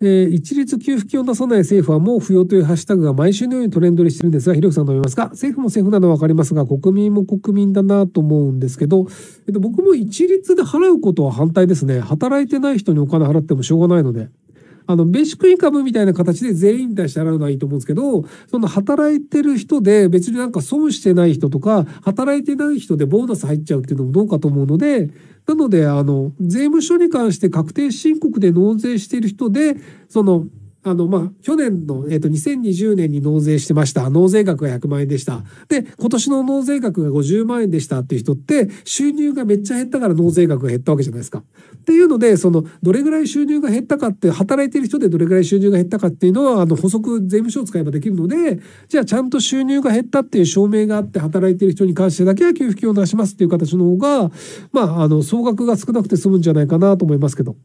えー、一律給付金を出さない政府はもう不要というハッシュタグが毎週のようにトレンドにしてるんですが、ひろゆきさんどう思いますか政府も政府なのはわかりますが、国民も国民だなと思うんですけど、えっと、僕も一律で払うことは反対ですね。働いてない人にお金払ってもしょうがないので。あの、ベーシックインカムみたいな形で全員に対して払うのはいいと思うんですけど、その働いてる人で別になんか損してない人とか、働いてない人でボーナス入っちゃうっていうのもどうかと思うので、なので、あの、税務署に関して確定申告で納税している人で、その、あの、まあ、去年の、えっ、と、2020年に納税してました。納税額が100万円でした。で、今年の納税額が50万円でしたっていう人って、収入がめっちゃ減ったから納税額が減ったわけじゃないですか。っていうので、その、どれぐらい収入が減ったかって、働いてる人でどれぐらい収入が減ったかっていうのは、あの、補足税務署を使えばできるので、じゃあ、ちゃんと収入が減ったっていう証明があって、働いてる人に関してだけは給付金を出しますっていう形の方が、まあ、あの、総額が少なくて済むんじゃないかなと思いますけど。